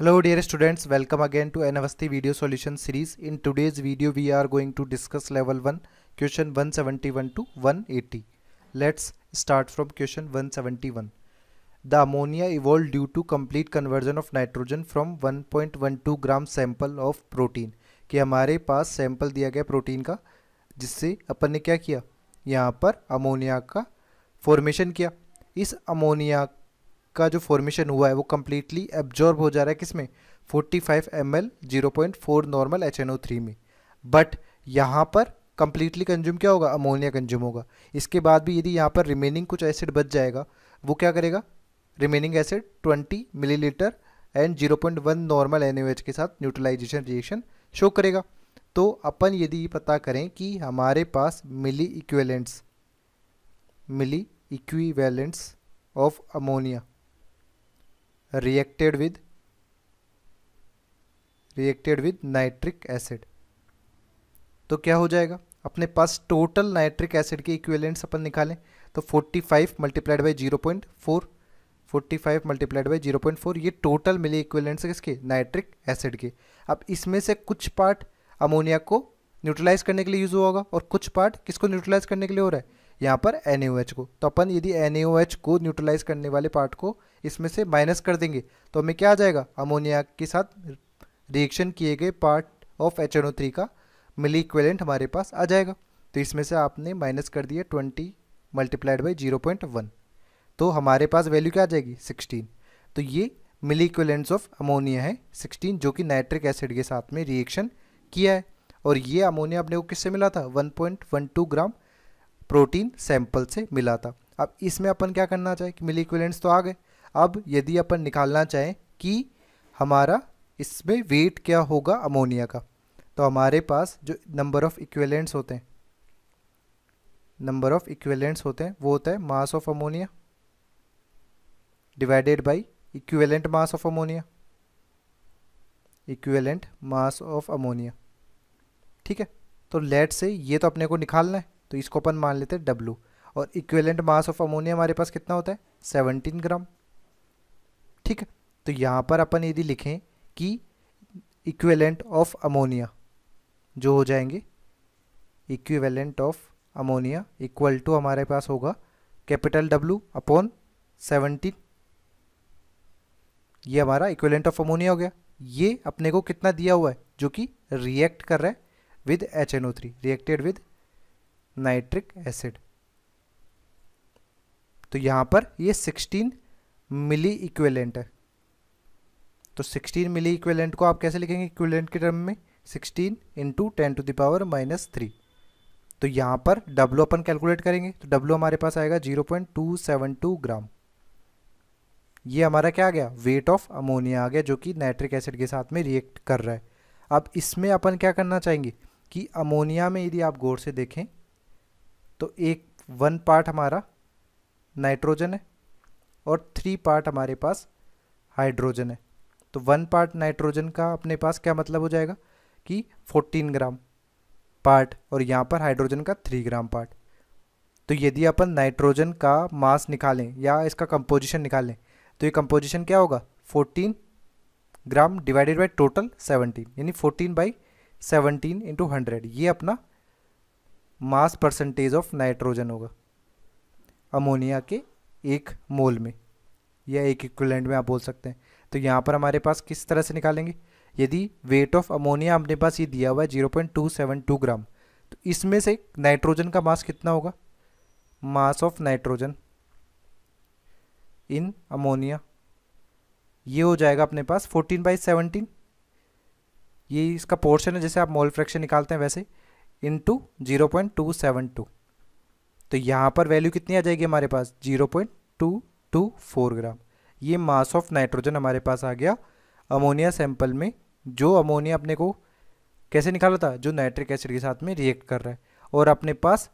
Hello dear students, welcome again to Anavasti video solution series. In today's video we are going to discuss level 1 question 171 to 180. Let's start from question 171. The ammonia evolved due to complete conversion of nitrogen from 1.12 gram sample of protein कि हमारे पास sample दिया गया protein का जिससे अपन ने क्या किया यहाँ पर अमोनिया का फॉर्मेशन किया इस अमोनिया का जो फॉर्मेशन हुआ है वो कम्प्लीटली एब्जॉर्ब हो जा रहा है किसमें 45 five M L zero point four normal H N O three में बट यहाँ पर कम्प्लीटली कंज्यूम क्या होगा अमोनिया कंज्यूम होगा इसके बाद भी यदि यहाँ पर रिमेनिंग कुछ एसिड बच जाएगा वो क्या करेगा remaining acid 20 millilitre and 0.1 normal N के साथ न्यूट्रलाइजेशन रिएक्शन शो करेगा तो अपन यदि पता करें कि हमारे पास मिली equivalents milli equivalents of ammonia reacted with reacted with nitric acid तो क्या हो जाएगा अपने पास टोटल नाइट्रिक एसिड के इक्विवेलेंट्स अपन निकालें तो 45 multiplied by zero point four forty five multiplied by zero point four ये टोटल मिले इक्विवेलेंट्स किसके नाइट्रिक एसिड के अब इसमें से कुछ पार्ट अमोनिया को न्यूट्रलाइज करने के लिए यूज़ हुआ होगा और कुछ पार्ट किसको न्यूट्रलाइज करने के लिए हो रहा है यहाँ पर एन को तो अपन यदि एन को न्यूट्रलाइज करने वाले पार्ट को इसमें से माइनस कर देंगे तो हमें क्या आ जाएगा अमोनिया के साथ रिएक्शन किए गए पार्ट ऑफ एच का मिली इक्वेलेंट हमारे पास आ जाएगा तो इसमें से आपने माइनस कर दिया twenty multiplied by zero point one तो हमारे पास वैल्यू क्या आ जाएगी सिक्सटीन तो ये मिली इक्वेलेंट्स ऑफ अमोनिया है सिक्सटीन जो कि नाइट्रिक एसिड के साथ में रिएक्शन किया है और ये अमोनिया अपने को किससे मिला था one point one two gram protein sample से मिला था अब इसमें अपन क्या करना चाहें कि मिली इक्विलेंट्स तो आ गए अब यदि अपन निकालना चाहें कि हमारा इसमें वेट क्या होगा अमोनिया का तो हमारे पास जो नंबर ऑफ़ इक्विलेंट्स होते हैं नंबर ऑफ़ इक्विलेंट्स होते हैं वो होता है mass of ammonia divided by equivalent mass of ammonia equivalent mass of ammonia ठीक है तो लेट से ये तो अपने को निकालना है तो इसको अपन मान लेते हैं डब्लू और इक्वेलेंट मास ऑफ अमोनिया हमारे पास कितना होता है सेवनटीन ग्राम ठीक है तो यहाँ पर अपन यदि लिखें कि इक्वेलेंट ऑफ अमोनिया जो हो जाएंगे equivalent of ammonia equal to हमारे पास होगा कैपिटल डब्लू अपॉन सेवनटीन ये हमारा इक्वेलेंट ऑफ अमोनिया हो गया ये अपने को कितना दिया हुआ है जो कि रिएक्ट कर रहा है with H N O three reacted with nitric acid तो यहाँ पर ये 16 मिली इक्वेलेंट है तो 16 मिली इक्वेलेंट को आप कैसे लिखेंगे इक्वेलेंट के टर्म में 16 into ten to the power minus three तो यहाँ पर डब्लू अपन कैलकुलेट करेंगे तो डब्लू हमारे पास आएगा 0.272 ग्राम ये हमारा क्या आ गया वेट ऑफ अमोनिया आ गया जो कि नाइट्रिक एसिड के साथ में रिएक्ट कर रहा है अब इसमें अपन क्या करना चाहेंगे कि अमोनिया में यदि आप गौर से देखें तो एक वन पार्ट हमारा नाइट्रोजन है और थ्री पार्ट हमारे पास हाइड्रोजन है तो वन पार्ट नाइट्रोजन का अपने पास क्या मतलब हो जाएगा कि फोर्टीन ग्राम पार्ट और यहाँ पर हाइड्रोजन का थ्री ग्राम पार्ट तो यदि अपन नाइट्रोजन का मास निकालें या इसका कंपोजिशन निकालें तो ये कंपोजिशन क्या होगा fourteen gram divided by total seventeen यानी fourteen by seventeen into hundred ये अपना मास परसेंटेज ऑफ नाइट्रोजन होगा अमोनिया के एक मोल में या एक इक्वलेंट में आप बोल सकते हैं तो यहाँ पर हमारे पास किस तरह से निकालेंगे यदि वेट ऑफ अमोनिया अपने पास ये दिया हुआ है zero point two seven two gram तो इसमें से नाइट्रोजन का मास कितना होगा mass of nitrogen in ammonia ये हो जाएगा अपने पास फोर्टीन बाई सेवनटीन ये इसका पोर्शन है जैसे आप मोल फ्रैक्शन निकालते हैं वैसे into zero point two seven two तो यहाँ पर वैल्यू कितनी आ जाएगी हमारे पास zero point two two four gram ये मास ऑफ नाइट्रोजन हमारे पास आ गया अमोनिया सैंपल में जो अमोनिया अपने को कैसे निकाला था जो नाइट्रिक एसिड के साथ में रिएक्ट कर रहा है और अपने पास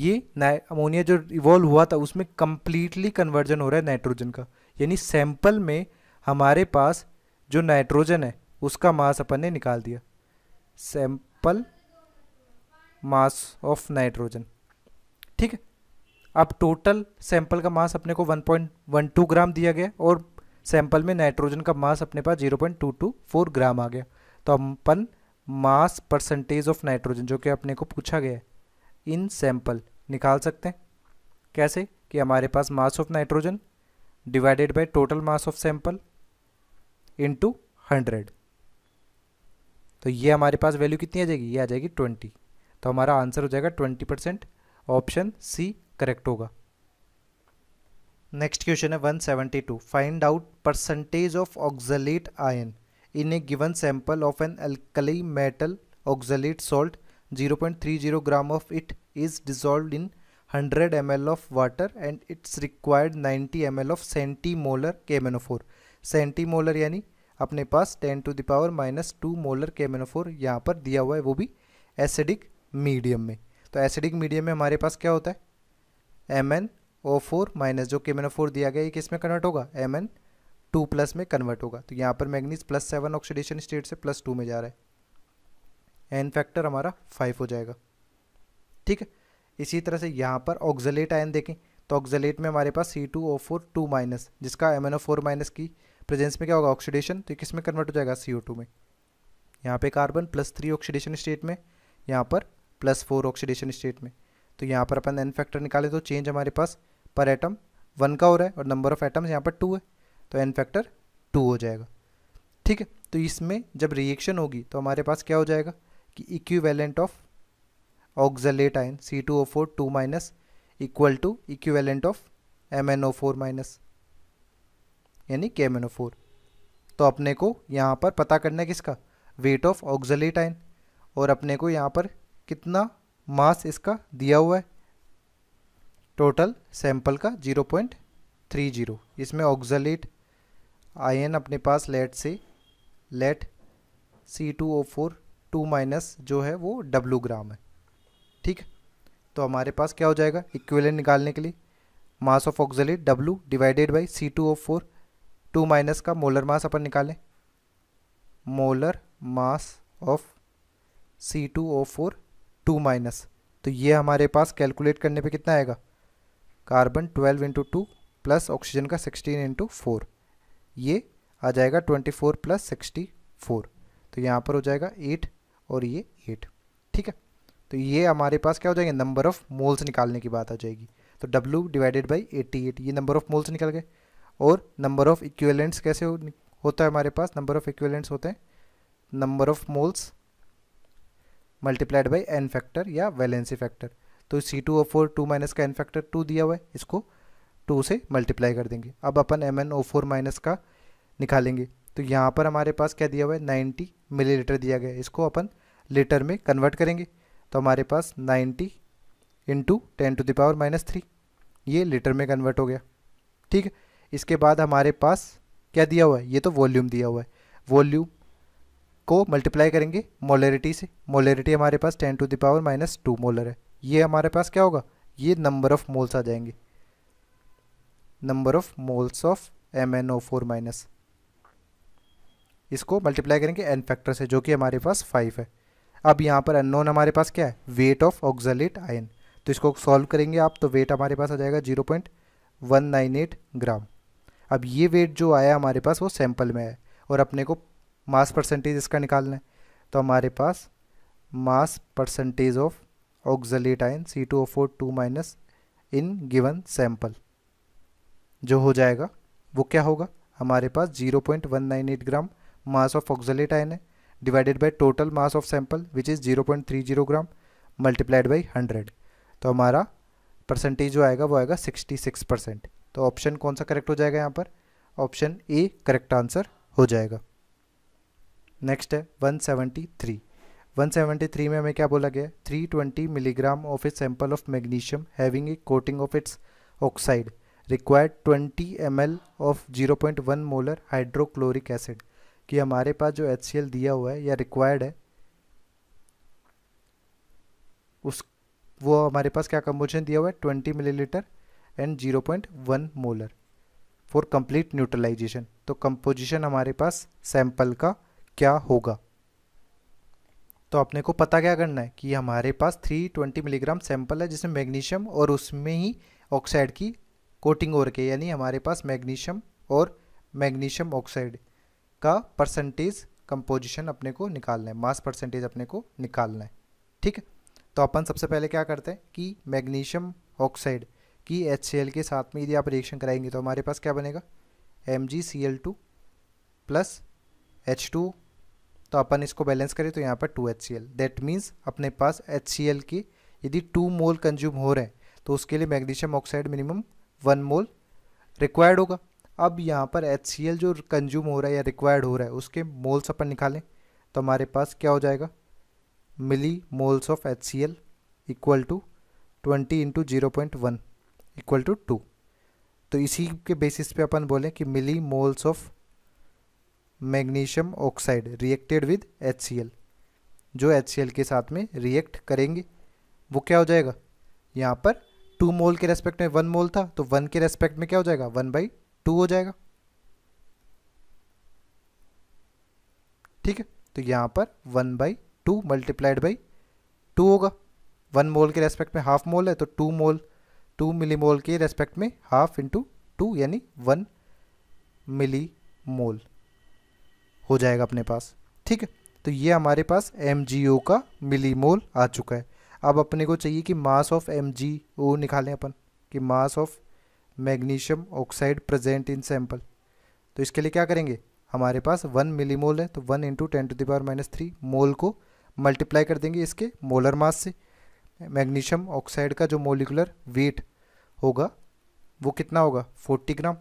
ये अमोनिया जो इवॉल्व हुआ था उसमें कम्प्लीटली कन्वर्जन हो रहा है नाइट्रोजन का यानी सैंपल में हमारे पास जो नाइट्रोजन है उसका मास अपन ने निकाल दिया सैंपल मास ऑफ नाइट्रोजन ठीक है अब टोटल सैंपल का मास अपने को 1.12 ग्राम दिया गया और सैंपल में नाइट्रोजन का मास अपने पास 0.224 ग्राम आ गया तो अपन मास परसेंटेज ऑफ नाइट्रोजन जो कि अपने को पूछा गया है इन सैंपल निकाल सकते हैं कैसे कि हमारे पास mass of nitrogen divided by total mass of sample into hundred तो ये हमारे पास वैल्यू कितनी आ जाएगी ये आ जाएगी ट्वेंटी तो हमारा आंसर हो जाएगा twenty percent option C correct होगा नेक्स्ट क्वेश्चन है to find out percentage of oxalate ion in a given sample of an alkali metal oxalate salt zero gram of it is dissolve in water and its required ninety M L of centi molar K M N O four centi centimolar यानी अपने पास ten to the power minus two molar K M N O four यहाँ पर दिया हुआ है वो भी एसिडिक मीडियम में तो एसिडिक मीडियम में हमारे पास क्या होता है M N O four minus जो के ओ फोर दिया गया ये किस में कन्वर्ट होगा एम एन टू प्लस में कन्वर्ट होगा तो यहाँ पर manganese plus seven oxidation state से प्लस टू में जा रहा है एन फैक्टर हमारा फाइव हो जाएगा ठीक है इसी तरह से यहाँ पर ऑक्जलेट आयन देखें तो ऑक्जलेट में हमारे पास C two O four two minus जिसका M N O four minus की प्रेजेंस में क्या होगा ऑक्सीडेशन तो किस में कन्वर्ट हो जाएगा सी ओ टू में यहाँ पर carbon plus three oxidation state में यहाँ पर प्लस फोर ऑक्सीडेशन स्टेट में तो यहाँ पर अपन एन फैक्टर निकाले तो चेंज हमारे पास पर एटम वन का हो रहा है और नंबर ऑफ एटम्स यहाँ पर टू है तो एन फैक्टर टू हो जाएगा ठीक है तो इसमें जब रिएक्शन होगी तो हमारे पास क्या हो जाएगा कि equivalent of oxalate ion C two O four two minus equal to equivalent of M N O four minus यानी K M N O four तो अपने को यहाँ पर पता करना है किसका वेट ऑफ ऑक्जलेट आयन और अपने को यहाँ पर कितना मास इसका दिया हुआ है टोटल सैंपल का 0.30 इसमें ऑक्जलेट आयन अपने पास लेट से let C two O four two minus जो है वो डब्लू ग्राम है ठीक तो हमारे पास क्या हो जाएगा इक्वेलन निकालने के लिए mass of oxalate W divided by C two O four two minus का मोलर मास अपन निकालें molar mass of C two O four two minus तो ये हमारे पास कैलकुलेट करने पे कितना आएगा carbon twelve into two plus oxygen का सिक्सटीन इंटू फोर ये आ जाएगा twenty four plus sixty four तो यहाँ पर हो जाएगा एट और ये एट ठीक है तो ये हमारे पास क्या हो जाएगा नंबर ऑफ़ मोल्स निकालने की बात आ जाएगी तो W divided by eighty eight ये नंबर ऑफ़ मोल्स निकल गए और नंबर ऑफ़ इक्वेलेंट्स कैसे हो, होता है हमारे पास नंबर ऑफ़ इक्वेलेंट्स होते हैं number of moles multiplied by N factor या वैलेंसी फैक्टर तो C two O four two minus का एन फैक्टर टू दिया हुआ है इसको टू से मल्टीप्लाई कर देंगे अब अपन M N O four minus का निकालेंगे तो यहाँ पर हमारे पास क्या दिया हुआ है नाइन्टी लीटर दिया गया है इसको अपन लीटर में कन्वर्ट करेंगे तो हमारे पास ninety into ten to the power minus three ये लीटर में कन्वर्ट हो गया ठीक है इसके बाद हमारे पास क्या दिया हुआ है ये तो वॉल्यूम दिया हुआ है वॉल्यूम को मल्टीप्लाई करेंगे मोलरिटी से मोलरिटी हमारे पास ten to the power minus two molar है ये हमारे पास क्या होगा ये नंबर ऑफ मोल्स आ जाएंगे number of moles of M N O four minus इसको मल्टीप्लाई करेंगे एन फैक्टर से जो कि हमारे पास फाइव है अब यहाँ पर अननोन हमारे पास क्या है वेट ऑफ ऑक्जलेट आयन तो इसको सॉल्व करेंगे आप तो वेट हमारे पास आ जाएगा zero point one nine eight gram अब ये वेट जो आया हमारे पास वो सैंपल में है और अपने को मास परसेंटेज इसका निकालना है तो हमारे पास mass percentage of oxalate ion C two O four two minus in given sample जो हो जाएगा वो क्या होगा हमारे पास zero point one nine eight gram mass of oxalate ion है divided by total mass of sample which is zero point three zero gram multiplied by hundred तो हमारा परसेंटेज जो आएगा वो आएगा सिक्सटी सिक्स परसेंट तो ऑप्शन कौन सा करेक्ट हो जाएगा यहाँ पर ऑप्शन ए करेक्ट आंसर हो जाएगा नेक्स्ट है 173 173 में हमें क्या बोला गया 320 milligram of a sample of magnesium having a coating of its oxide required 20 M of 0.1 molar hydrochloric acid कि हमारे पास जो एच दिया हुआ है या रिक्वायर्ड है उस वो हमारे पास क्या कंपोजिशन दिया हुआ है milli millilitre and zero point one molar for complete neutralisation तो कंपोजिशन हमारे पास सैंपल का क्या होगा तो अपने को पता क्या करना है कि हमारे पास 320 मिलीग्राम सैंपल है जिसमें मैग्नीशियम और उसमें ही ऑक्साइड की कोटिंग हो रखी है यानी हमारे पास मैग्नीशियम और मैग्नीशियम ऑक्साइड का परसेंटेज कंपोजिशन अपने को निकालना है मास परसेंटेज अपने को निकालना है ठीक है तो अपन सबसे पहले क्या करते हैं कि मैग्नीशियम ऑक्साइड की एच के साथ में यदि आप रिएक्शन कराएंगे तो हमारे पास क्या बनेगा M G C L two plus H two तो अपन इसको बैलेंस करें तो यहाँ पर two H C L that means अपने पास एच सी एल की यदि टू मोल कंज्यूम हो रहे हैं तो उसके लिए magnesium oxide minimum one mole required होगा अब यहाँ पर एच सी एल जो कंज्यूम हो रहा है या रिक्वायर्ड हो रहा है उसके मोल्स अपन निकालें तो हमारे पास क्या हो जाएगा milli moles of H C L equal to twenty into zero point one equal to two तो इसी के बेसिस पे अपन बोलें कि milli moles of magnesium oxide reacted with H जो एच के साथ में रिएक्ट करेंगे वो क्या हो जाएगा यहाँ पर टू मोल के रेस्पेक्ट में वन मोल था तो वन के रेस्पेक्ट में क्या हो जाएगा वन बाई टू हो जाएगा ठीक है तो यहाँ पर one by two multiplied by two होगा वन मोल के रेस्पेक्ट में हाफ मोल है तो टू मोल टू मिली मोल के रेस्पेक्ट में हाफ इंटू टू यानी वन मिली मोल हो जाएगा अपने पास ठीक है तो ये हमारे पास एम का मिलीमोल आ चुका है अब अपने को चाहिए कि मास ऑफ एम निकालें अपन कि mass of magnesium oxide present in sample तो इसके लिए क्या करेंगे हमारे पास वन मिलीमोल है तो one into ten to the power minus three mole को मल्टीप्लाई कर देंगे इसके मोलर मास से मैग्नीशियम ऑक्साइड का जो मोलिकुलर वेट होगा वो कितना होगा फोर्टी ग्राम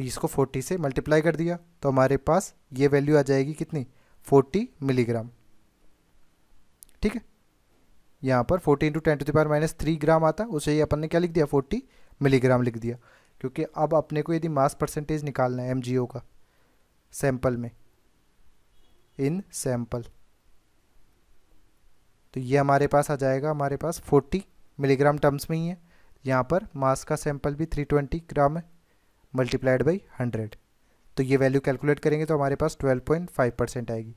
तो इसको 40 से मल्टीप्लाई कर दिया तो हमारे पास ये वैल्यू आ जाएगी कितनी 40 मिलीग्राम ठीक है यहाँ पर 40 into ten to the power minus three gram आता उसे ही अपन ने क्या लिख दिया 40 मिलीग्राम लिख दिया क्योंकि अब अपने को यदि मास परसेंटेज निकालना है एम का सैंपल में इन सैंपल तो ये हमारे पास आ जाएगा हमारे पास 40 मिलीग्राम टर्म्स में ही है यहाँ पर मास का सैंपल भी 320 ग्राम है मल्टीप्लाइड बाई हंड्रेड तो ये वैल्यू कैलकुलेट करेंगे तो हमारे पास ट्वेल्व पॉइंट फाइव परसेंट आएगी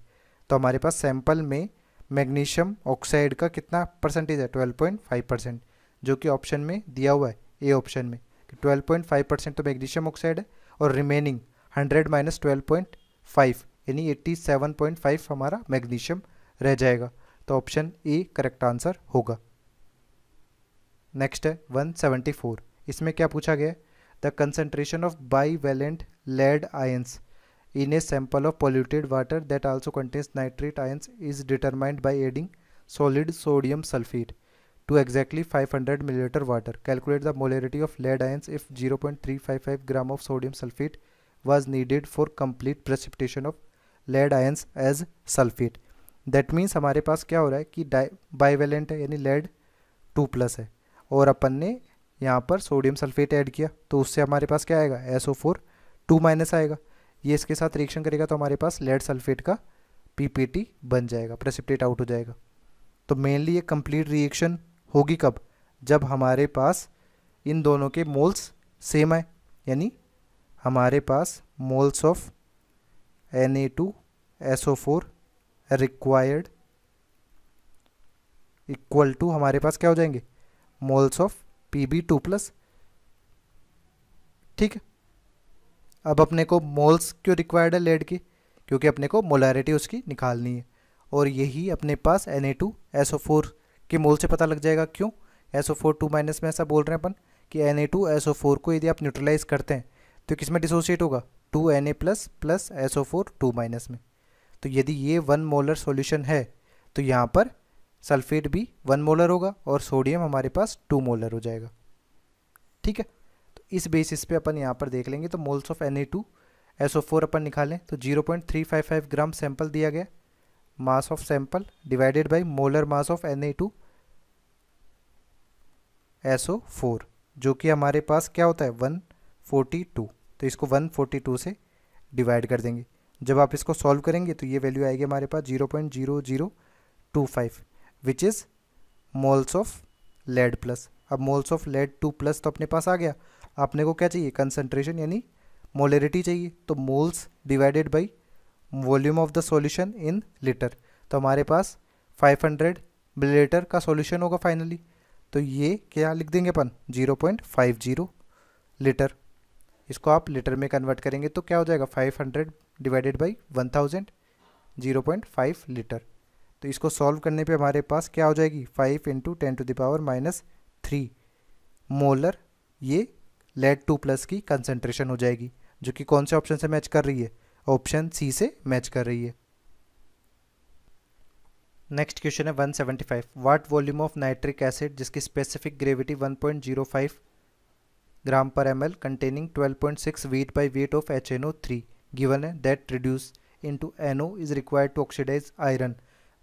तो हमारे पास सैंपल में मैग्नीशियम ऑक्साइड का कितना परसेंटेज है ट्वेल्व पॉइंट फाइव परसेंट जो कि ऑप्शन में दिया हुआ है ए ऑप्शन में कि ट्वेल्व पॉइंट फाइव परसेंट तो मैग्नीशियम ऑक्साइड है और remaining hundred minus twelve point five यानी एट्टी सेवन पॉइंट फाइव हमारा मैग्नीशियम रह जाएगा तो ऑप्शन ए करेक्ट आंसर होगा नेक्स्ट है वन सेवेंटी फोर इसमें क्या पूछा गया है the concentration of bivalent lead ions in a sample of polluted water that also contains nitrate ions is determined by adding solid sodium sulfate to exactly 500 milliliter water. Calculate the molarity of lead ions if 0.355 gram of sodium sulfate was needed for complete precipitation of lead ions as sulfate. That means हमारे पास क्या हो रहा है कि bivalent है यानी lead two plus है और अपन ने यहाँ पर सोडियम सल्फेट ऐड किया तो उससे हमारे पास क्या आएगा S O four two minus आएगा ये इसके साथ रिएक्शन करेगा तो हमारे पास लेड सल्फेट का पीपीटी बन जाएगा प्रेसिपिटेट आउट हो जाएगा तो मेनली ये कंप्लीट रिएक्शन होगी कब जब हमारे पास इन दोनों के मोल्स सेम आए यानी हमारे पास moles of N A two S O four required equal to हमारे पास क्या हो जाएंगे moles of P B two plus ठीक है अब अपने को मोल्स क्यों रिक्वायर्ड है लेड की क्योंकि अपने को मोलारिटी उसकी निकालनी है और यही अपने पास N A two S O four के मोल से पता लग जाएगा क्यों S O four two minus में ऐसा बोल रहे हैं अपन कि N A two S O four को यदि आप न्यूट्रलाइज करते हैं तो किस में डिसोशिएट होगा two N A plus plus S O four two minus में तो यदि ये वन मोलर सोल्यूशन है तो यहाँ पर सल्फेट भी वन मोलर होगा और सोडियम हमारे पास टू मोलर हो जाएगा ठीक है तो इस बेसिस पे अपन यहाँ पर देख लेंगे तो moles of N A two S O four अपन निकालें तो zero point three five five gram sample दिया गया mass of sample divided by molar mass of N A two S O four जो कि हमारे पास क्या होता है वन फोर्टी टू तो इसको वन फोर्टी टू से डिवाइड कर देंगे जब आप इसको सॉल्व करेंगे तो ये वैल्यू आएगी हमारे पास zero point zero zero two five which is moles of lead plus अब moles of lead two plus तो अपने पास आ गया आपने को क्या चाहिए कंसनट्रेशन यानी मोलरिटी चाहिए तो moles divided by volume of the solution in litre तो हमारे पास 500 हंड्रेड मिलीलीटर का सोल्यूशन होगा फाइनली तो ये क्या लिख देंगे अपन 0.50 लीटर इसको आप लीटर में कन्वर्ट करेंगे तो क्या हो जाएगा 500 divided by one thousand litre तो इसको सॉल्व करने पे हमारे पास क्या हो जाएगी five into ten to the power minus three molar ये लेड टू प्लस की कंसनट्रेशन हो जाएगी जो कि कौन से ऑप्शन से मैच कर रही है ऑप्शन सी से मैच कर रही है नेक्स्ट क्वेश्चन है 175 what volume of nitric acid जिसकी specific gravity 1.05 gram per mL containing 12.6 weight by weight of H N O three given है that reduce into N O is required to oxidise iron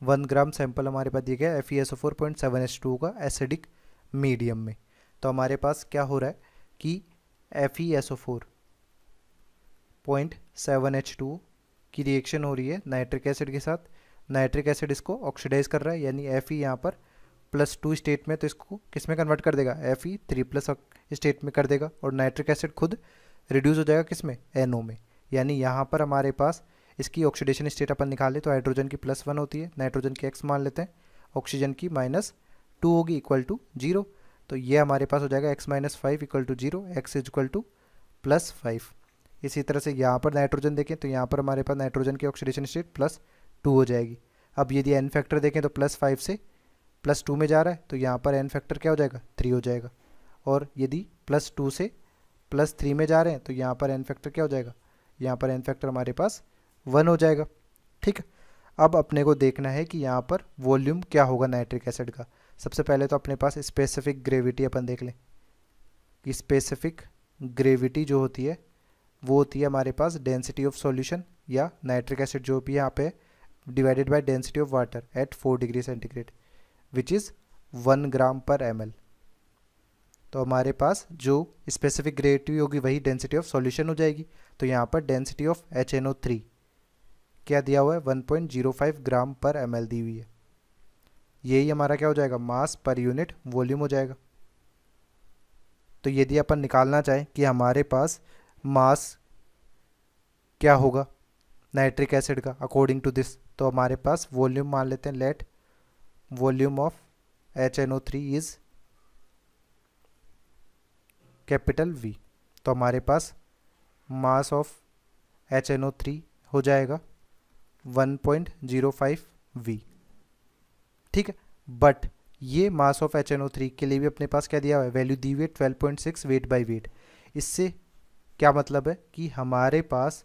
one gram sample हमारे पास दिया गया F E S O four point seven S two का acidic medium में तो हमारे पास क्या हो रहा है कि F E S O four point seven H two की रिएक्शन हो रही है नाइट्रिक एसिड के साथ नाइट्रिक एसिड इसको ऑक्सीडाइज कर रहा है यानी एफ ई e यहाँ पर प्लस टू स्टेट में तो इसको किस में कन्वर्ट कर देगा F E three plus state में कर देगा और नाइट्रिक एसिड खुद रिड्यूस हो जाएगा किस में एन ओ में यानी यहाँ पर हमारे पास इसकी ऑक्सीडेशन स्टेट अपन निकाले तो हाइड्रोजन की प्लस वन होती है नाइट्रोजन की एक्स मान लेते हैं ऑक्सीजन की माइनस टू होगी इक्वल टू जीरो तो ये हमारे पास हो जाएगा X minus five equal to zero X is equal to plus five इसी तरह से यहाँ पर नाइट्रोजन देखें तो यहाँ पर हमारे पास नाइट्रोजन की ऑक्सीडेशन स्टेट प्लस टू हो जाएगी अब यदि एन फैक्टर देखें तो प्लस फाइव से प्लस टू में जा रहा है तो यहाँ पर एन फैक्टर क्या हो जाएगा थ्री हो जाएगा और यदि प्लस टू से प्लस थ्री में जा रहे हैं तो यहाँ पर एन फैक्टर क्या हो जाएगा यहाँ पर एन फैक्टर हमारे पास वन हो जाएगा ठीक है अब अपने को देखना है कि यहाँ पर वॉल्यूम क्या होगा नाइट्रिक एसिड का सबसे पहले तो अपने पास स्पेसिफिक ग्रेविटी अपन देख लें कि स्पेसिफिक ग्रेविटी जो होती है वो होती है हमारे पास डेंसिटी ऑफ सॉल्यूशन या नाइट्रिक एसिड जो भी यहाँ पे divided by density of water at four degree centigrade which is one gram per M तो हमारे पास जो स्पेसिफिक ग्रेविटी होगी वही डेंसिटी ऑफ सॉल्यूशन हो जाएगी तो यहाँ पर density of H N O three क्या दिया हुआ है 1.05 ग्राम पर एम दी हुई है यही हमारा क्या हो जाएगा मास पर यूनिट वॉल्यूम हो जाएगा तो यदि अपन निकालना चाहें कि हमारे पास मास क्या होगा नाइट्रिक एसिड का अकॉर्डिंग टू दिस तो हमारे पास वॉल्यूम मान लेते हैं let volume of H N O three is capital V तो हमारे पास mass of H N O three हो जाएगा 1.05 v ठीक है बट ये mass of H N O three के लिए भी अपने पास क्या दिया हुआ है वैल्यू दी हुई है twelve point six weight by weight इससे क्या मतलब है कि हमारे पास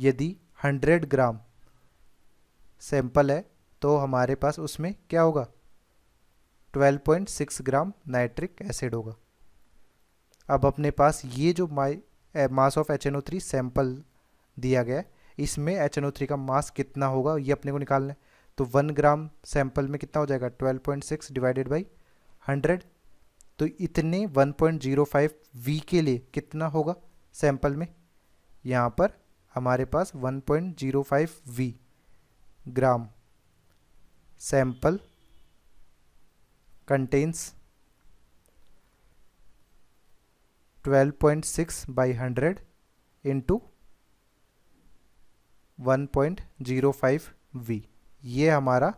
यदि हंड्रेड ग्राम सैंपल है तो हमारे पास उसमें क्या होगा twelve point six gram nitric acid होगा अब अपने पास ये जो my mass of H N O three sample दिया गया है इसमें एच एन ओ थ्री का मास कितना होगा ये अपने को निकालना है तो वन ग्राम सैंपल में कितना हो जाएगा twelve point six divided by hundred तो इतने one point zero five V के लिए कितना होगा सैंपल में यहाँ पर हमारे पास one point zero five V gram sample contains 12.6 by 100 into 1.05 v ये हमारा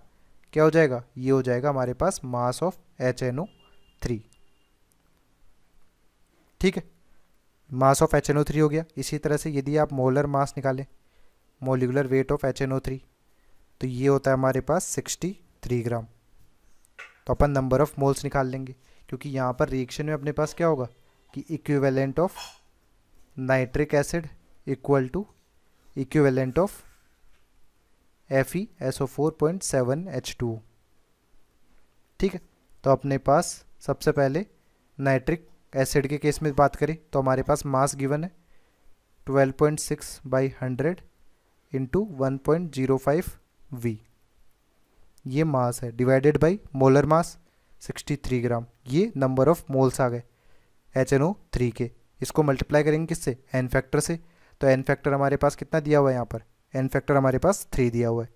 क्या हो जाएगा ये हो जाएगा हमारे पास mass of H N O three ठीक है mass of H N O three हो गया इसी तरह से यदि आप मोलर मास निकालें molecular weight of H N O three तो ये होता है हमारे पास सिक्सटी थ्री ग्राम तो अपन नंबर ऑफ मोल्स निकाल लेंगे क्योंकि यहाँ पर रिएक्शन में अपने पास क्या होगा कि equivalent of nitric acid equal to equivalent of FeSO4.7H2 ठीक है तो अपने पास सबसे पहले नाइट्रिक एसिड के केस में बात करें तो हमारे पास मास गिवन है 12.6 point six by hundred into one point zero five V ये मास है divided by molar mass 63 gram ये नंबर ऑफ मोल्स आ गए एच एन ओ थ्री के इसको मल्टीप्लाई करेंगे किससे एन फैक्टर से तो एन फैक्टर हमारे पास कितना दिया हुआ है यहाँ पर एन फैक्टर हमारे पास थ्री दिया हुआ है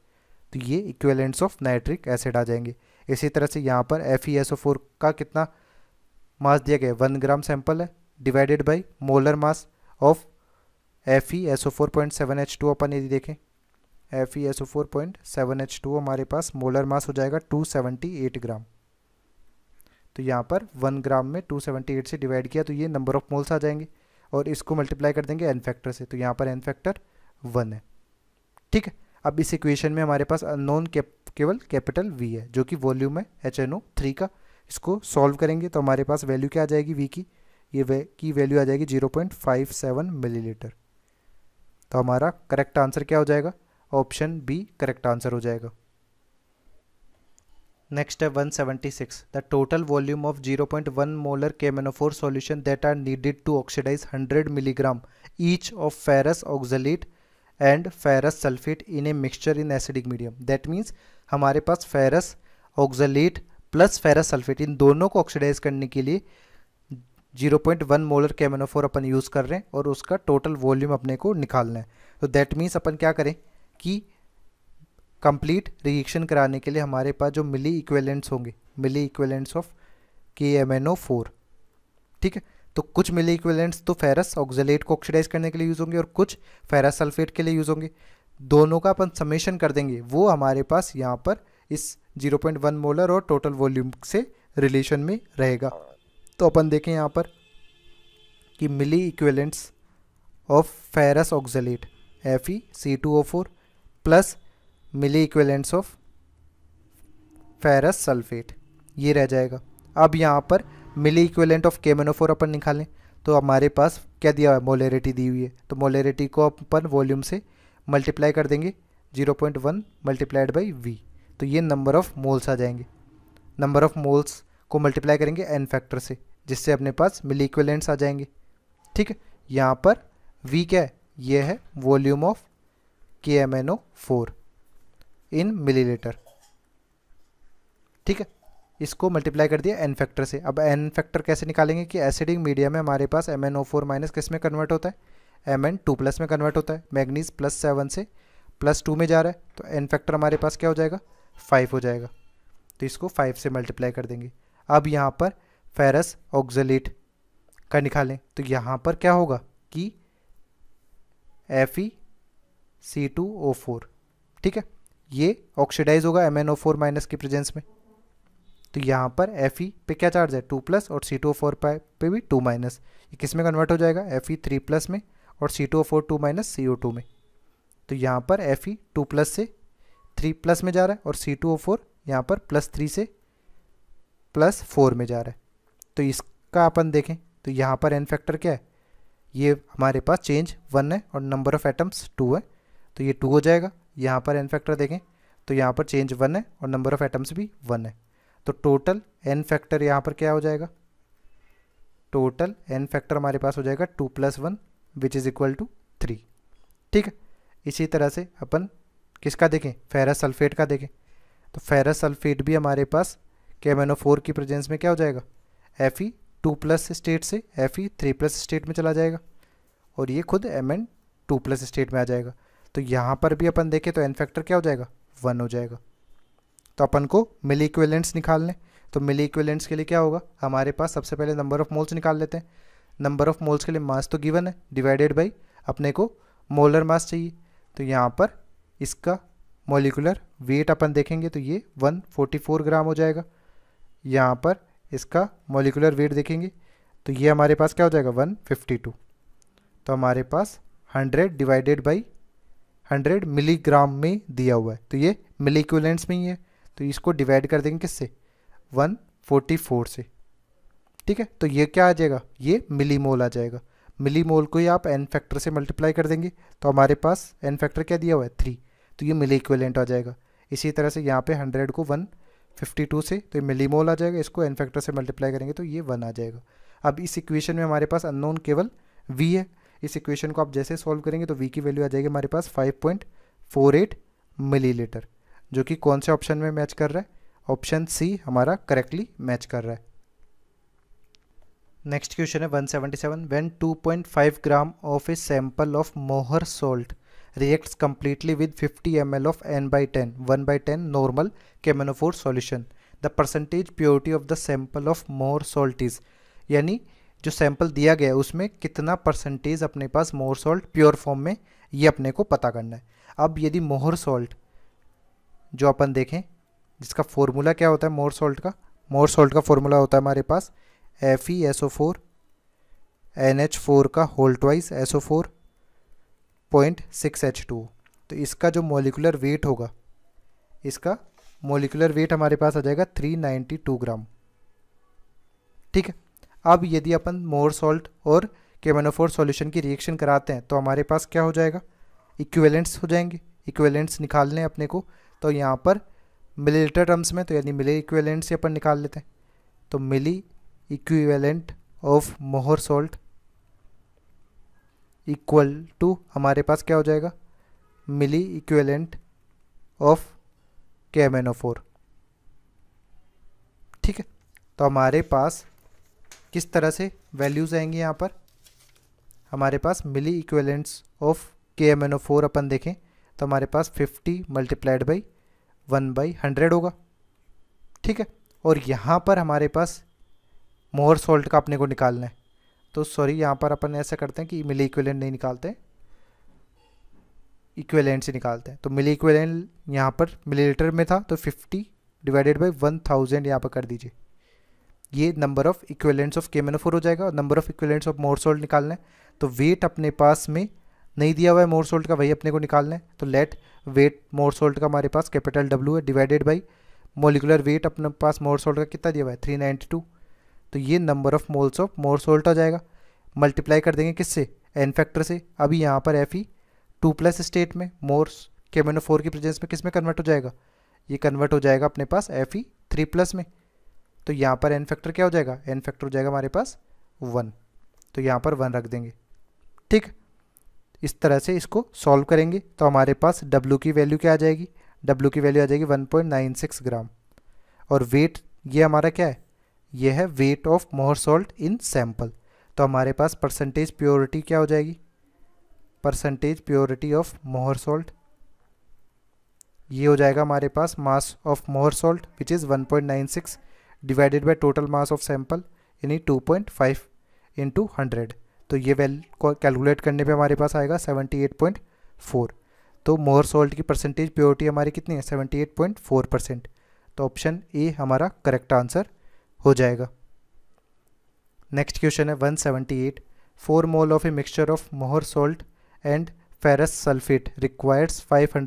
तो ये इक्वेलेंट्स ऑफ नाइट्रिक एसिड आ जाएंगे इसी तरह से यहाँ पर F E S O four का कितना मास दिया गया वन ग्राम सैंपल है divided by molar mass of F E S O four point seven H two अपन यदि देखें F E S O four point seven H two हमारे पास मोलर मास हो जाएगा टू सेवेंटी एट ग्राम तो यहाँ पर वन ग्राम में टू सेवेंटी एट से डिवाइड किया तो ये नंबर ऑफ मोल्स आ जाएंगे और इसको मल्टीप्लाई कर देंगे एन फैक्टर से तो यहाँ पर एन फैक्टर वन है ठीक है अब इस इक्वेशन में हमारे पास अननोन केवल कैपिटल वी है जो कि वॉल्यूम है एच एन ओ थ्री का इसको सॉल्व करेंगे तो हमारे पास वैल्यू क्या आ जाएगी वी की ये वे की वैल्यू आ जाएगी zero point five seven millilitre तो हमारा करेक्ट आंसर क्या हो जाएगा ऑप्शन बी करेक्ट आंसर हो जाएगा नेक्स्ट है 176 the total volume of 0.1 point one molar K M N O four solution that are needed to oxidise 100 milligram each of ferrous oxalate and ferrous sulphate in a mixture in acidic medium that means हमारे पास ferrous oxalate plus ferrous sulphate इन दोनों को oxidise करने के लिए 0.1 point one molar K M N O four अपन use कर रहे हैं और उसका टोटल वॉल्यूम अपने को निकालना है तो दैट मीन्स अपन क्या करें कि कंप्लीट रिएक्शन कराने के लिए हमारे पास जो मिली इक्वेलेंट्स होंगे मिली equivalents of K M N O four ठीक है तो कुछ मिली इक्वेलेंट्स तो फेरस ऑक्जलेट को ऑक्सीडाइज करने के लिए यूज़ होंगे और कुछ फेरस सल्फेट के लिए यूज़ होंगे दोनों का अपन समेशन कर देंगे वो हमारे पास यहाँ पर इस 0.1 मोलर और टोटल वॉल्यूम से रिलेशन में रहेगा तो अपन देखें यहाँ पर कि मिली equivalents of ferrous oxalate F E C two O four plus milliequivalents of ferrous sulphate ये रह जाएगा अब यहाँ पर मिली इक्वलेंट ऑफ केमेनोफोर अपन निकालें तो हमारे पास क्या दिया हुआ है मोलेरिटी दी हुई है तो मोलेरिटी को अपन वॉल्यूम से मल्टीप्लाई कर देंगे 0.1 point one multiplied by V तो ये नंबर ऑफ मोल्स आ जाएंगे नंबर ऑफ मोल्स को मल्टीप्लाई करेंगे एन फैक्टर से जिससे अपने पास मिली इक्वलेंट्स आ जाएंगे ठीक है यहाँ पर वी क्या है ये है volume of K M N O four in millilitre ठीक है इसको मल्टीप्लाई कर दिया एन फैक्टर से अब एन फैक्टर कैसे निकालेंगे कि एसिडिक मीडिया में हमारे पास M N O four minus किस में कन्वर्ट होता है एम एन टू प्लस में कन्वर्ट होता है मैग्नीज प्लस सेवन से प्लस टू में जा रहा है तो एन फैक्टर हमारे पास क्या हो जाएगा फाइव हो जाएगा तो इसको फाइव से मल्टीप्लाई कर देंगे अब यहाँ पर फेरस ऑक्जलेट का निकालें तो यहाँ पर क्या होगा कि F E C two O four ठीक है ये ऑक्सीडाइज होगा M N O four minus की प्रेजेंस में तो यहाँ पर एफ ई पे क्या चार्ज है टू प्लस और सी टू फोर पाए पे भी टू माइनस ये किस में कन्वर्ट हो जाएगा एफ ई थ्री प्लस में और C two four two minus C O two में तो यहाँ पर एफ ई टू प्लस से थ्री प्लस में जा रहा है और सी टू ओ फोर यहाँ पर प्लस थ्री से प्लस फोर में जा रहा है तो इसका अपन देखें तो यहाँ पर एन फैक्टर क्या है ये हमारे पास चेंज वन है और नंबर ऑफ़ एटम्स टू है तो ये टू हो जाएगा यहाँ पर एन फैक्टर देखें तो यहाँ पर चेंज वन है और नंबर ऑफ़ एटम्स भी वन है तो टोटल एन फैक्टर यहाँ पर क्या हो जाएगा टोटल एन फैक्टर हमारे पास हो जाएगा two plus one which is equal to three ठीक है इसी तरह से अपन किसका देखें फेरस सल्फेट का देखें तो फेरस सल्फेट भी हमारे पास के फोर की प्रेजेंस में क्या हो जाएगा F E two plus state से F E three plus state में चला जाएगा और ये खुद M N two plus state में आ जाएगा तो यहाँ पर भी अपन देखें तो एन फैक्टर क्या हो जाएगा वन हो जाएगा तो अपन को मिली इक्वेलेंट्स निकालने तो मिली इक्वेलेंट्स के लिए क्या होगा हमारे पास सबसे पहले नंबर ऑफ मोल्स निकाल लेते हैं नंबर ऑफ मोल्स के लिए मास तो गिवन है डिवाइडेड बाई अपने को मोलर मास चाहिए तो यहाँ पर इसका मोलिकुलर वेट अपन देखेंगे तो ये 144 ग्राम हो जाएगा यहाँ पर इसका मोलिकुलर वेट देखेंगे तो ये हमारे पास क्या हो जाएगा 152 तो हमारे पास 100 डिवाइडेड बाई हंड्रेड मिलीग्राम में दिया हुआ है तो ये मिलीक्यूलेंट्स में ही है तो इसको डिवाइड कर देंगे किससे 144 से ठीक है तो ये क्या आ जाएगा ये मिलीमोल आ जाएगा मिलीमोल को ही आप एन फैक्टर से मल्टीप्लाई कर देंगे तो हमारे पास एन फैक्टर क्या दिया हुआ है थ्री तो ये मिली इक्वलेंट आ जाएगा इसी तरह से यहाँ पे हंड्रेड को वन फिफ्टी टू से तो ये मिलीमोल आ जाएगा इसको एन फैक्टर से मल्टीप्लाई करेंगे तो ये वन आ जाएगा अब इस इक्वेशन में हमारे पास अननोन केवल वी है इस इक्वेशन को आप जैसे सॉल्व करेंगे तो वी की वैल्यू आ जाएगी हमारे पास 5.48 मिलीलीटर जो कि कौन से ऑप्शन में मैच कर रहा है ऑप्शन सी हमारा करेक्टली मैच कर रहा है नेक्स्ट क्वेश्चन है 177 when 2.5 gram of a sample of Mohr salt reacts completely with 50 ml of an by ten one by ten normal K M N O four solution the percentage purity of the sample of Mohr salt is यानी जो sample दिया गया है उसमें कितना percentage अपने पास मोहर salt pure form में ये अपने को पता करना है अब यदि मोहर सॉल्ट जो अपन देखें जिसका फॉर्मूला क्या होता है मोहर सॉल्ट का मोहर सॉल्ट का फॉर्मूला होता है हमारे पास F E S O four N H four का whole twice S O four point six H two तो इसका जो मोलिकुलर वेट होगा इसका मोलिकुलर वेट हमारे पास आ जाएगा थ्री नाइन्टी टू ग्राम ठीक है अब यदि अपन मोर सॉल्ट और केमेनोफोर सॉल्यूशन की रिएक्शन कराते हैं तो हमारे पास क्या हो जाएगा इक्वेलेंट्स हो जाएंगे इक्वेलेंट्स लें अपने को तो यहाँ पर मिली लीटर टर्म्स में तो यानी मिली इक्वेलेंट्स अपन निकाल लेते हैं तो milliequivalent of Mohr salt equal to हमारे पास क्या हो जाएगा मिली इक्वेलेंट ऑफ केमेनोफोर ठीक है तो हमारे पास किस तरह से वैल्यूज़ आएंगे यहाँ पर हमारे पास मिली equivalents of K M N O four अपन देखें तो हमारे पास fifty multiplied by one by hundred होगा ठीक है और यहाँ पर हमारे पास मोहर सॉल्ट का अपने को निकालना है तो सॉरी यहाँ पर अपन ऐसा करते हैं कि मिली इक्वेलेंट नहीं निकालते इक्वेलेंट से निकालते हैं तो मिली इक्वेलेंट यहाँ पर मिलीलीटर में था तो fifty divided by one thousand यहाँ पर कर दीजिए ये number of equivalents of K M N O four हो जाएगा number of equivalents of Mohr salt निकालना है तो वेट अपने पास में नहीं दिया हुआ है मोर सोल्ट का वही अपने को निकालना है तो लेट वेट मोर सोल्ट का हमारे पास कैपिटल डब्ल्यू है डिवाइडेड बाई मोलिकुलर वेट अपने पास मोर सोल्ट का कितना दिया हुआ है थ्री नाइन्टी टू तो ये number of moles of Mohr salt आ जाएगा मल्टीप्लाई कर देंगे किससे एन फैक्टर से अभी यहाँ पर F E two plus state में मोर केमेनो फोर की प्रेजेंस में किस में कन्वर्ट हो जाएगा ये कन्वर्ट हो जाएगा अपने पास एफ ई थ्री प्लस में तो यहाँ पर एन फैक्टर क्या हो जाएगा एन फैक्टर हो जाएगा हमारे पास वन तो यहाँ पर वन रख देंगे ठीक इस तरह से इसको सॉल्व करेंगे तो हमारे पास डब्लू की वैल्यू क्या आ जाएगी डब्ल्यू की वैल्यू आ जाएगी सिक्स ग्राम और वेट ये हमारा क्या है यह है weight of Mohr salt in sample तो हमारे पास परसेंटेज प्योरिटी क्या हो जाएगी percentage purity of Mohr salt ये हो जाएगा हमारे पास mass of Mohr salt which is 1.96 divided by total mass of sample यानी 2.5 पॉइंट फाइव इंटू हंड्रेड तो ये वैल को कैलकुलेट करने पे हमारे पास आएगा 78.4 तो मोहर सॉल्ट की परसेंटेज प्योरिटी हमारी कितनी है 78.4 परसेंट तो ऑप्शन ए हमारा करेक्ट आंसर हो जाएगा नेक्स्ट क्वेश्चन है 178 four mole of a mixture of Mohr salt and ferrous sulphate requires 500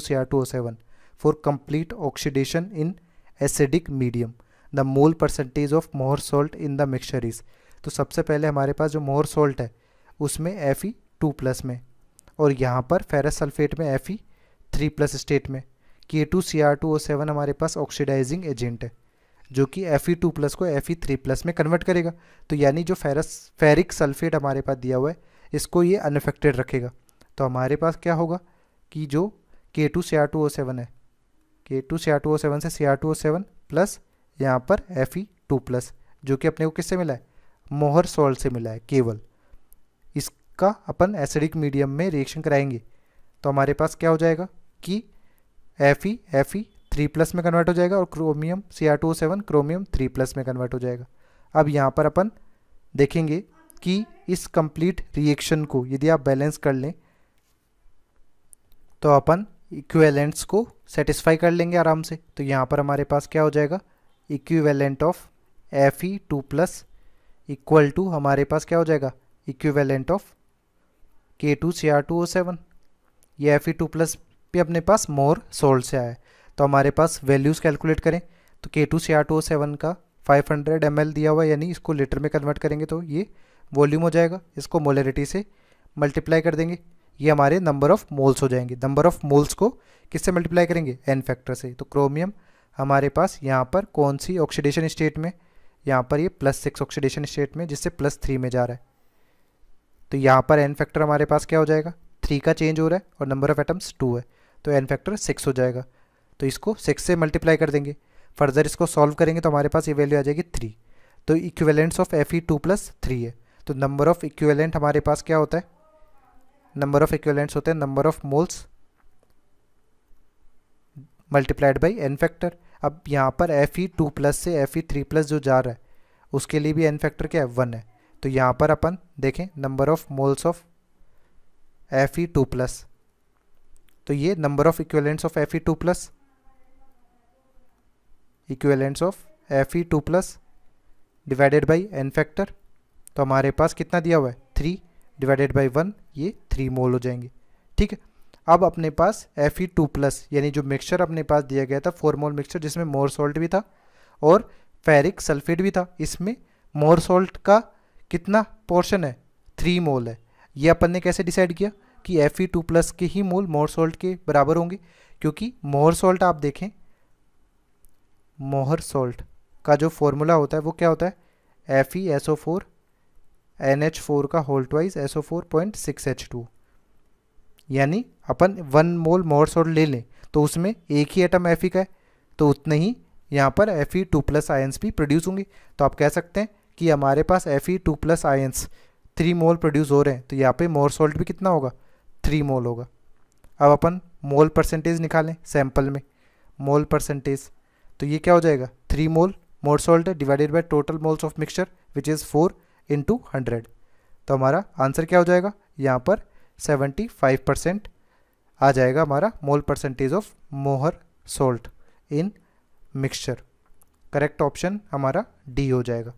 C R two O seven for complete oxidation in acidic medium the mole percentage of Mohr salt in the mixture is तो सबसे पहले हमारे पास जो मोहर salt है उसमें F E two plus में और यहाँ पर फेरस सल्फेट में F E three plus state में K two C R two O seven हमारे पास ऑक्सीडाइजिंग एजेंट है जो कि एफ ई टू प्लस को एफ ई थ्री प्लस में कन्वर्ट करेगा तो यानी जो फेरस फेरिक सल्फेट हमारे पास दिया हुआ है इसको ये अनफेक्टेड रखेगा तो हमारे पास क्या होगा कि जो K two C R two O seven है K two C R two O seven से C R two O seven plus यहाँ पर एफ ई टू प्लस जो कि अपने को किससे मिला है मोहर सॉल्ट से मिला है केवल इसका अपन एसिडिक मीडियम में रिएक्शन कराएंगे तो हमारे पास क्या हो जाएगा कि F E F E three plus में कन्वर्ट हो जाएगा और chromium C R two O seven chromium three plus में कन्वर्ट हो जाएगा अब यहाँ पर अपन देखेंगे कि इस कंप्लीट रिएक्शन को यदि आप बैलेंस कर लें तो अपन इक्वेलेंट्स को सेटिस्फाई कर लेंगे आराम से तो यहाँ पर हमारे पास क्या हो जाएगा equivalent of F E two plus equal to हमारे पास क्या हो जाएगा equivalent of K two C R two O seven ये एफ ई टू प्लस भी अपने पास मोर सोल्ड से आया है तो हमारे पास वैल्यूज़ कैलकुलेट करें तो K two C R two O seven का फाइव हंड्रेड एम एल दिया हुआ है यानी इसको लीटर में कन्वर्ट करेंगे तो ये वॉल्यूम हो जाएगा इसको मोलरिटी से मल्टीप्लाई कर देंगे ये हमारे नंबर ऑफ मोल्स हो जाएंगे नंबर ऑफ मोल्स को किससे मल्टीप्लाई करेंगे एन फैक्टर से तो क्रोमियम हमारे पास यहाँ पर कौन सी ऑक्सीडेशन स्टेट में यहाँ पर ये प्लस सिक्स ऑक्सीडेशन स्टेट में जिससे प्लस थ्री में जा रहा है तो यहाँ पर एन फैक्टर हमारे पास क्या हो जाएगा थ्री का चेंज हो रहा है और नंबर ऑफ एटम्स टू है तो एन फैक्टर सिक्स हो जाएगा तो इसको सिक्स से मल्टीप्लाई कर देंगे फर्दर इसको सॉल्व करेंगे तो हमारे पास ये वैल्यू आ जाएगी थ्री तो equivalents of F E two plus three है तो नंबर ऑफ इक्वेलेंट हमारे पास क्या होता है नंबर ऑफ इक्वलेंट्स होते हैं number of moles multiplied by N factor अब यहाँ पर एफ ई टू प्लस से एफ ई थ्री प्लस जो जा रहा है उसके लिए भी एन फैक्टर क्या है वन है तो यहाँ पर अपन देखें number of moles of F E two plus तो ये number of equivalents of F E two plus equivalents of F E two plus divided by N factor तो हमारे पास कितना दिया हुआ है थ्री डिवाइडेड बाई वन ये थ्री मोल हो जाएंगे ठीक है अब अपने पास एफ ई टू प्लस यानी जो मिक्सचर अपने पास दिया गया था फोर मोल मिक्सचर जिसमें मोर सॉल्ट भी था और फेरिक सल्फेट भी था इसमें मोर सॉल्ट का कितना पोर्शन है थ्री मोल है ये अपन ने कैसे डिसाइड किया कि एफ ई टू प्लस के ही मोल मोर सॉल्ट के बराबर होंगे क्योंकि मोहर सॉल्ट आप देखें मोहर सॉल्ट का जो फॉर्मूला होता है वो क्या होता है F E S O four N H four का whole twice S O four point six H two यानी अपन वन मोल मोर सोल्ट ले लें तो उसमें एक ही एटम एफ का है तो उतने ही यहाँ पर F E two plus ions भी प्रोड्यूस होंगे तो आप कह सकते हैं कि हमारे पास F E two plus ions three mole produce हो रहे हैं तो यहाँ पे मोर सोल्ट भी कितना होगा थ्री मोल होगा अब अपन मोल परसेंटेज निकालें सैम्पल में मोल परसेंटेज तो ये क्या हो जाएगा three mole Mohr salt divided by total moles of mixture which is four into hundred तो हमारा आंसर क्या हो जाएगा यहाँ पर सेवेंटी फाइव परसेंट आ जाएगा हमारा mole percentage of Mohr salt in mixture correct option हमारा डी हो जाएगा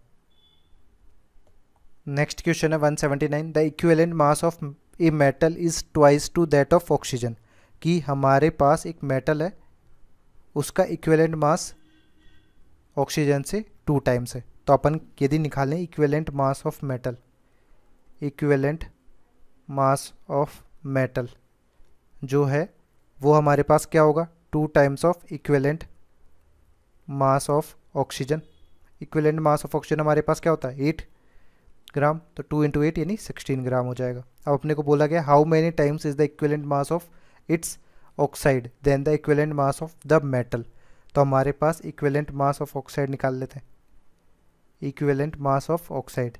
नेक्स्ट क्वेश्चन है one seventy nine the equivalent mass of a metal is twice to that of oxygen कि हमारे पास एक मेटल है उसका इक्वेलेंट मास ऑक्सीजन से टू टाइम्स है तो अपन यदि निकालें equivalent mass of metal equivalent mass of metal जो है वो हमारे पास क्या होगा two times of equivalent mass of oxygen equivalent mass of oxygen हमारे पास क्या होता है एट ग्राम तो टू इंटू एट यानी सिक्सटीन ग्राम हो जाएगा अब अपने को बोला गया how many times is the equivalent mass of its oxide than the equivalent mass of the metal तो हमारे पास इक्वेलेंट मास ऑफ ऑक्साइड निकाल लेते हैं इक्विवेलेंट मास ऑफ ऑक्साइड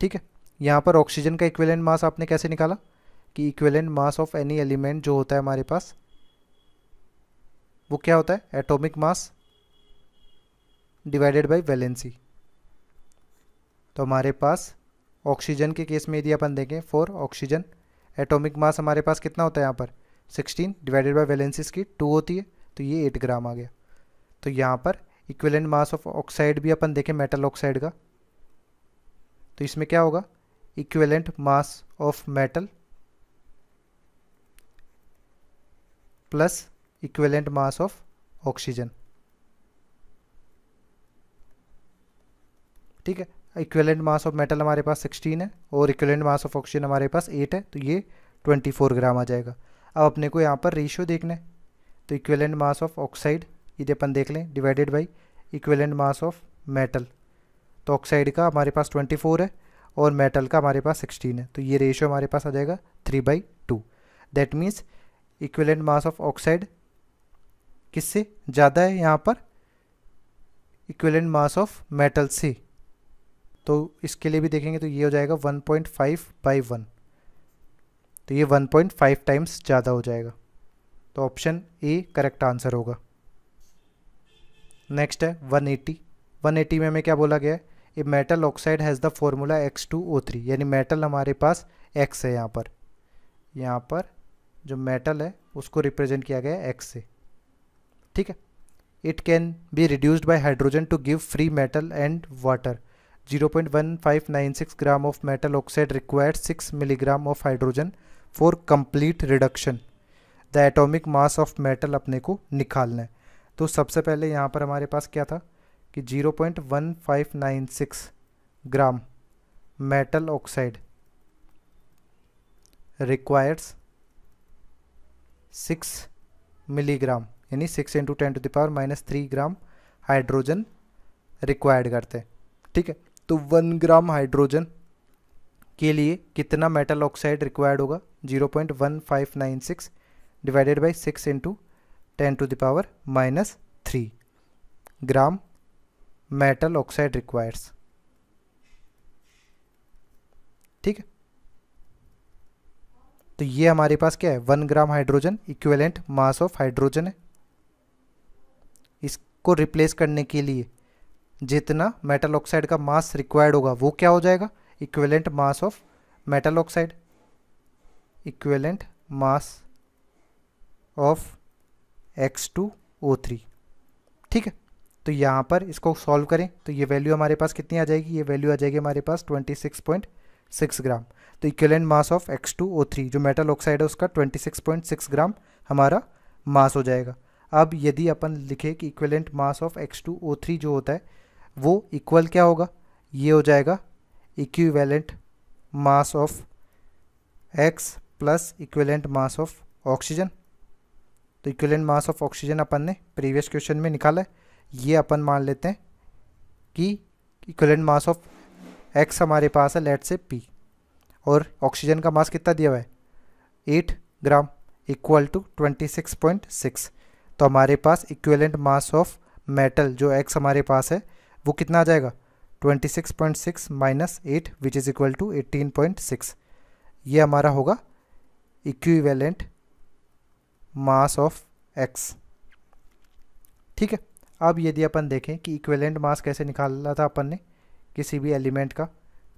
ठीक है यहाँ पर ऑक्सीजन का इक्विवेलेंट मास आपने कैसे निकाला कि equivalent mass of any element जो होता है हमारे पास वो क्या होता है atomic mass divided by valency तो हमारे पास ऑक्सीजन के केस में यदि अपन देखें फॉर ऑक्सीजन एटॉमिक मास हमारे पास कितना होता है यहाँ पर 16 डिवाइडेड बाय वैलेंसीज की टू होती है तो ये 8 ग्राम आ गया तो यहाँ पर इक्विलेंट मास ऑफ ऑक्साइड भी अपन देखें मेटल ऑक्साइड का तो इसमें क्या होगा equivalent mass of metal plus equivalent mass of oxygen ठीक है इक्वेलेंट मास ऑफ मेटल हमारे पास 16 है और इक्वेलेंट मास ऑफ ऑक्सीजन हमारे पास 8 है तो ये 24 ग्राम आ जाएगा अब अपने को यहाँ पर रेशियो देखना है तो इक्वेलेंट मास ऑफ ऑक्साइड ये अपन देख लें divided by equivalent mass of metal तो ऑक्साइड का हमारे पास 24 है और मेटल का हमारे पास 16 है तो ये रेशियो हमारे पास आ जाएगा 3 by two that means equivalent mass of oxide किससे ज़्यादा है यहाँ पर इक्वेलेंट मास ऑफ मेटल से तो इसके लिए भी देखेंगे तो ये हो जाएगा 1.5 पॉइंट बाई वन तो ये 1.5 टाइम्स ज़्यादा हो जाएगा तो ऑप्शन ए करेक्ट आंसर होगा नेक्स्ट है वन एटी वन एटी में हमें क्या बोला गया है a metal oxide has the formula X two O three यानी मेटल हमारे पास एक्स है यहाँ पर यहाँ पर जो मेटल है उसको रिप्रेजेंट किया गया है एक्स से ठीक है it can be reduced by hydrogen to give free metal and water 0.1596 gram of metal oxide required 6 milligram of hydrogen for complete reduction the atomic mass of metal अपने को निकालना है तो सबसे पहले यहाँ पर हमारे पास क्या था कि 0.1596 gram metal oxide requires six milligram यानी six into ten to the power minus three gram hydrogen required करते हैं ठीक है तो वन ग्राम हाइड्रोजन के लिए कितना मेटल ऑक्साइड रिक्वायर्ड होगा 0.1596 divided by six into 10 to the power minus 3 gram metal oxide requires ठीक है तो ये हमारे पास क्या है one gram hydrogen equivalent mass of hydrogen है इसको रिप्लेस करने के लिए जितना मेटल ऑक्साइड का मास रिक्वायर्ड होगा वो क्या हो जाएगा equivalent mass of metal oxide equivalent mass of X two O three ठीक है तो यहाँ पर इसको सॉल्व करें तो ये वैल्यू हमारे पास कितनी आ जाएगी ये वैल्यू आ जाएगी हमारे पास twenty six point six gram तो equivalent mass of X two O three जो मेटल ऑक्साइड है उसका twenty six point six gram हमारा मास हो जाएगा अब यदि अपन लिखे कि equivalent mass of X two O three जो होता है वो इक्वल क्या होगा ये हो जाएगा equivalent mass of X plus equivalent mass of oxygen तो इक्वलेंट मास ऑफ ऑक्सीजन अपन ने प्रीवियस क्वेश्चन में निकाला है ये अपन मान लेते हैं कि इक्वलेंट मास ऑफ एक्स हमारे पास है लेट से पी और ऑक्सीजन का मास कितना दिया हुआ है eight gram equal to twenty six point six तो हमारे पास इक्वलेंट मास ऑफ मेटल जो एक्स हमारे पास है वो कितना आ जाएगा twenty six point six minus eight which is equal to eighteen point six ये हमारा होगा इक्वीवेलेंट मास ऑफ एक्स ठीक है अब यदि अपन देखें कि इक्वेलेंट मास कैसे निकाला था अपन ने किसी भी एलिमेंट का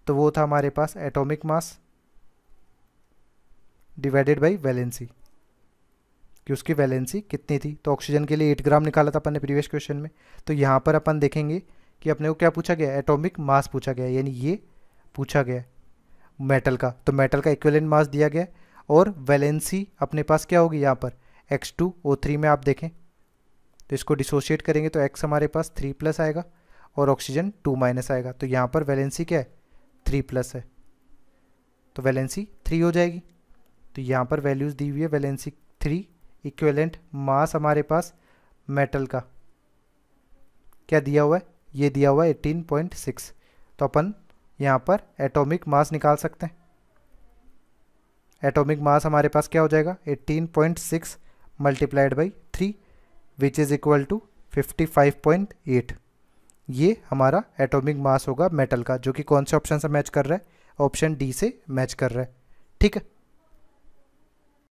तो वो था हमारे पास atomic mass divided by valency कि उसकी वैलेंसी कितनी थी तो ऑक्सीजन के लिए एट ग्राम निकाला था अपन ने प्रीवियस क्वेश्चन में तो यहाँ पर अपन देखेंगे कि अपने को क्या पूछा गया एटॉमिक मास पूछा गया यानी ये पूछा गया मेटल का तो मेटल का इक्वलेंट मास दिया गया और वैलेंसी अपने पास क्या होगी यहाँ पर एक्स टू ओ थ्री में आप देखें तो इसको डिसोशिएट करेंगे तो एक्स हमारे पास थ्री प्लस आएगा और ऑक्सीजन टू माइनस आएगा तो यहाँ पर वैलेंसी क्या है थ्री प्लस है तो वैलेंसी थ्री हो जाएगी तो यहाँ पर वैल्यूज़ दी हुई है वैलेंसी थ्री इक्वेलेंट मास हमारे पास मेटल का क्या दिया हुआ है ये दिया हुआ है एटीन पॉइंट सिक्स तो अपन यहाँ पर एटॉमिक मास निकाल सकते हैं एटॉमिक मास हमारे पास क्या हो जाएगा eighteen point six multiplied by three which is equal to fifty five point eight ये हमारा एटॉमिक मास होगा मेटल का जो कि कौन से ऑप्शन से मैच कर रहा है ऑप्शन डी से मैच कर रहा है ठीक है